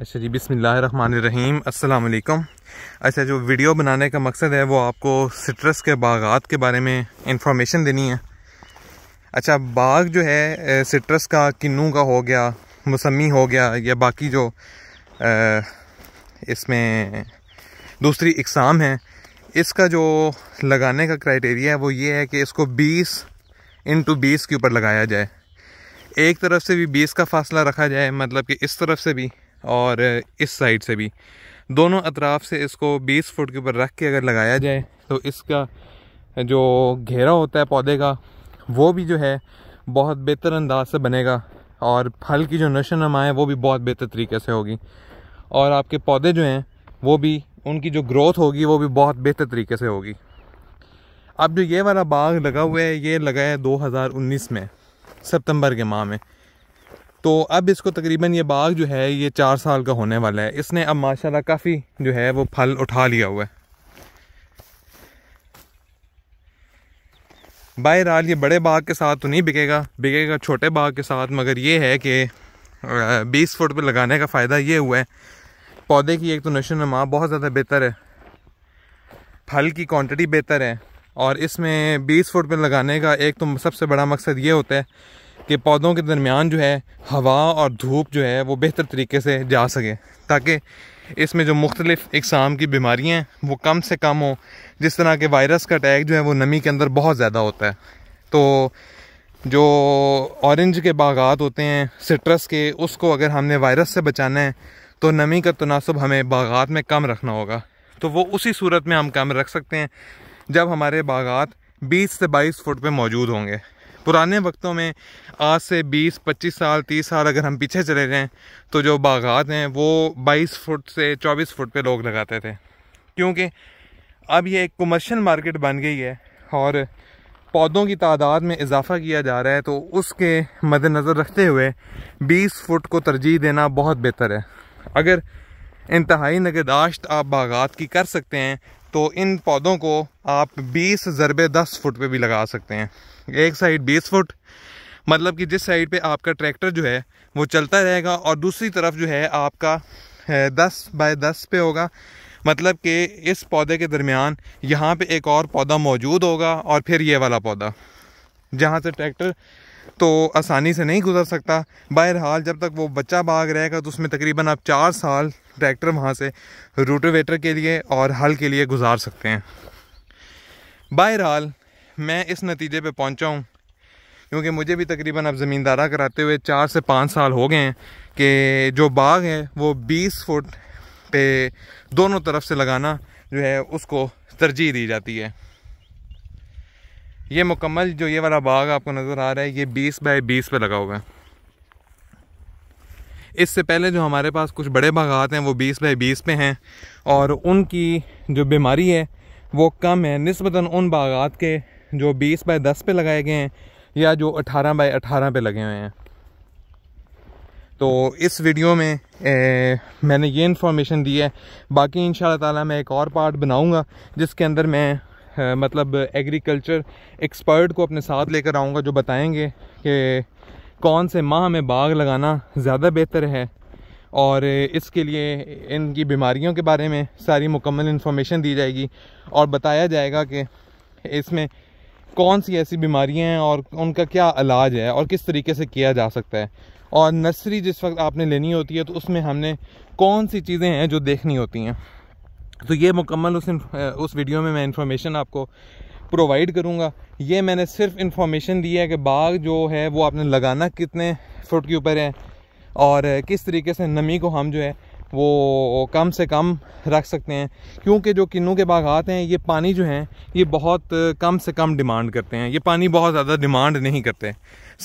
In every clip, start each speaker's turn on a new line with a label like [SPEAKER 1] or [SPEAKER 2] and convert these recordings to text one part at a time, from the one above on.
[SPEAKER 1] अच्छा जी बिसमीम अल्लाम अच्छा जो वीडियो बनाने का मकसद है वो आपको सिट्रस के बागात के बारे में इंफॉर्मेशन देनी है अच्छा बाग जो है सिट्रस का किन्नू का हो गया मौसमी हो गया या बाकी जो इसमें दूसरी इकसाम है इसका जो लगाने का क्राइटेरिया है वो ये है कि इसको 20 इंटू बीस के ऊपर लगाया जाए एक तरफ से भी 20 का फासला रखा जाए मतलब कि इस तरफ से भी और इस साइड से भी दोनों अतराफ से इसको 20 फुट के ऊपर रख के अगर लगाया जाए तो इसका जो घेरा होता है पौधे का वो भी जो है बहुत बेहतर अंदाज से बनेगा और फल की जो नशो नमा है वो भी बहुत बेहतर तरीके से होगी और आपके पौधे जो हैं वो भी उनकी जो ग्रोथ होगी वो भी बहुत बेहतर तरीके से होगी अब जो ये वाला बाग लगा हुआ है ये लगा है 2019 में सितंबर के माह में तो अब इसको तकरीबन ये बाग जो है ये चार साल का होने वाला है इसने अब माशाल्लाह काफ़ी जो है वो फल उठा लिया हुआ है बहरहाल ये बड़े बाग के साथ तो नहीं बिकेगा बिकेगा छोटे बाग के साथ मगर ये है कि बीस फुट पर लगाने का फ़ायदा ये हुआ है पौधे की एक तो नशो नमा बहुत ज़्यादा बेहतर है फल की क्वान्टिटी बेहतर है और इसमें बीस फुट पर लगाने का एक तो सबसे बड़ा मकसद ये होता है कि पौधों के दरमियान जो है हवा और धूप जो है वो बेहतर तरीके से जा सके ताकि इसमें जो मुख्तलिफ़ इकसाम की बीमारियाँ हैं वो कम से कम हो जिस तरह के वायरस का अटैक जो है वो नमी के अंदर बहुत ज़्यादा होता है तो जो ऑरेंज के बागात होते हैं सिट्रस के उसको अगर हमने वायरस से बचाना है तो नमी का तनासब हमें बागात में कम रखना होगा तो वो उसी सूरत में हम कम रख सकते हैं जब हमारे बागात 20 से 22 फुट पे मौजूद होंगे पुराने वक्तों में आज से 20, 25 साल 30 साल अगर हम पीछे चले जाएँ तो जो बागात हैं वो 22 फुट से 24 फुट पे लोग लगाते थे क्योंकि अब ये एक कमर्शियल मार्केट बन गई है और पौधों की तादाद में इजाफा किया जा रहा है तो उसके मद्दनज़र रखते हुए 20 फुट को तरजीह देना बहुत बेहतर है अगर इंतहाई नगरदाश्त आप बागात की कर सकते हैं तो इन पौधों को आप 20 ज़रबे 10 फुट पे भी लगा सकते हैं एक साइड 20 फुट मतलब कि जिस साइड पे आपका ट्रैक्टर जो है वो चलता रहेगा और दूसरी तरफ जो है आपका दस बाय दस पे होगा मतलब कि इस पौधे के दरमियान यहाँ पे एक और पौधा मौजूद होगा और फिर ये वाला पौधा जहाँ से ट्रैक्टर तो आसानी से नहीं गुजर सकता बहरहाल जब तक वो बच्चा भाग रहेगा तो उसमें तकरीबन आप चार साल ट्रैक्टर वहाँ से रोटोवेटर के लिए और हल के लिए गुजार सकते हैं बहरहाल मैं इस नतीजे पे पहुँचा हूँ क्योंकि मुझे भी तकरीबन अब ज़मींदारा कराते हुए चार से पाँच साल हो गए हैं कि जो बाग है वो बीस फुट पे दोनों तरफ से लगाना जो है उसको तरजीह दी जाती है ये मुकम्मल जो ये वाला बाग आपको नज़र आ रहा है ये बीस बाई बीस पे लगा हुआ है इससे पहले जो हमारे पास कुछ बड़े बागात हैं वो बीस बाई बीस पे हैं और उनकी जो बीमारी है वो कम है नस्बता उन बागात के जो बीस बाई दस पे लगाए गए हैं या जो अठारह बाई अठारह पे लगे हुए हैं तो इस वीडियो में ए, मैंने ये इन्फॉर्मेशन दी है बाकी इन ताला मैं एक और पार्ट बनाऊँगा जिसके अंदर मैं मतलब एग्रीकल्चर एक्सपर्ट को अपने साथ लेकर आऊँगा जो बताएँगे कि कौन से माह में बाग लगाना ज़्यादा बेहतर है और इसके लिए इनकी बीमारियों के बारे में सारी मुकम्मल इन्फॉर्मेशन दी जाएगी और बताया जाएगा कि इसमें कौन सी ऐसी बीमारियां हैं और उनका क्या इलाज है और किस तरीके से किया जा सकता है और नर्सरी जिस वक्त आपने लेनी होती है तो उसमें हमने कौन सी चीज़ें हैं जो देखनी होती हैं तो ये मुकम्मल उस उस वीडियो में मैं इन्फॉर्मेशन आपको प्रोवाइड करूँगा ये मैंने सिर्फ इन्फॉर्मेशन दी है कि बाग जो है वो आपने लगाना कितने फुट के ऊपर है और किस तरीके से नमी को हम जो है वो कम से कम रख सकते हैं क्योंकि जो किन्नू के बागात हैं ये पानी जो है ये बहुत कम से कम डिमांड करते हैं ये पानी बहुत ज़्यादा डिमांड नहीं करते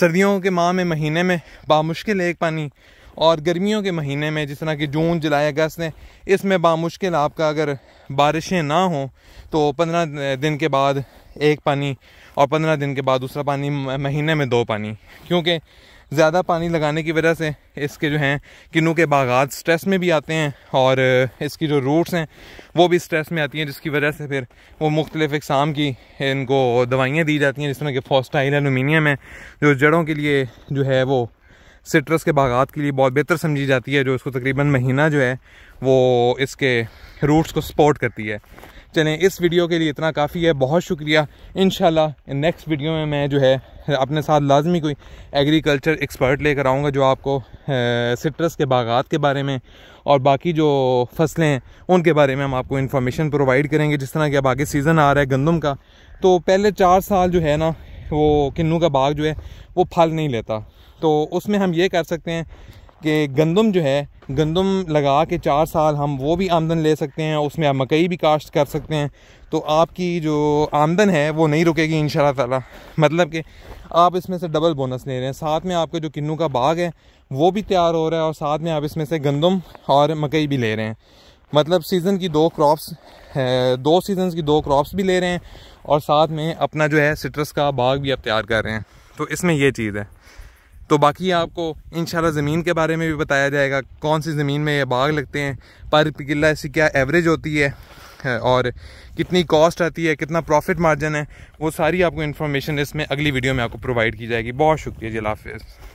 [SPEAKER 1] सर्दियों के माह में महीने में बामुश्किल एक पानी और गर्मियों के महीने में जिस तरह की जून जुलाई अगस्त है इसमें बामुश्किल आपका अगर बारिशें ना हों तो पंद्रह दिन के बाद एक पानी और पंद्रह दिन के बाद दूसरा पानी महीने में दो पानी क्योंकि ज़्यादा पानी लगाने की वजह से इसके जो हैं किन्नू के बागात स्ट्रेस में भी आते हैं और इसकी जो रूट्स हैं वो भी स्ट्रेस में आती हैं जिसकी वजह से फिर वो मुख्तलिफ़ इकसाम की इनको दवाइयाँ दी जाती हैं जिस तरह के फोस्टाइल एलुमिनियम है जो जड़ों के लिए जो है वो सिट्रस के बागात के लिए बहुत बेहतर समझी जाती है जो इसको तकरीबन महीना जो है वो इसके रूट्स को सपोर्ट करती है चलें इस वीडियो के लिए इतना काफ़ी है बहुत शुक्रिया इन नेक्स्ट वीडियो में मैं जो है अपने साथ लाजमी कोई एग्रीकल्चर एक्सपर्ट लेकर आऊँगा जो आपको सिट्रस के बागात के बारे में और बाकी जो फसलें हैं उनके बारे में हम आपको इन्फॉर्मेशन प्रोवाइड करेंगे जिस तरह कि अब आगे सीज़न आ रहा है गंदम का तो पहले चार साल जो है ना वो किन्नू का बाग जो है वो फल नहीं लेता तो उसमें हम ये कर सकते हैं कि गंदम जो है गंदम लगा के चार साल हम वो भी आमदन ले सकते हैं उसमें आप मकई भी काश्त कर सकते हैं तो आपकी जो आमदन है वो नहीं रुकेगी इन ताला मतलब कि आप इसमें से डबल बोनस ले रहे हैं साथ में आपका जो किन्नू का बाग है वो भी तैयार हो रहा है और साथ में आप इसमें से गंदम और मकई भी ले रहे हैं मतलब सीज़न की दो क्रॉप्स दो सीजन की दो क्रॉप्स भी ले रहे हैं और साथ में अपना जो है सिट्रस का बाग भी आप तैयार कर रहे हैं तो इसमें ये चीज़ है तो बाकी आपको इन ज़मीन के बारे में भी बताया जाएगा कौन सी ज़मीन में ये बाग लगते हैं पर किला इसकी क्या एवरेज होती है और कितनी कॉस्ट आती है कितना प्रॉफिट मार्जिन है वो सारी आपको इन्फॉर्मेशन इसमें अगली वीडियो में आपको प्रोवाइड की जाएगी बहुत शुक्रिया जिला हाफिज़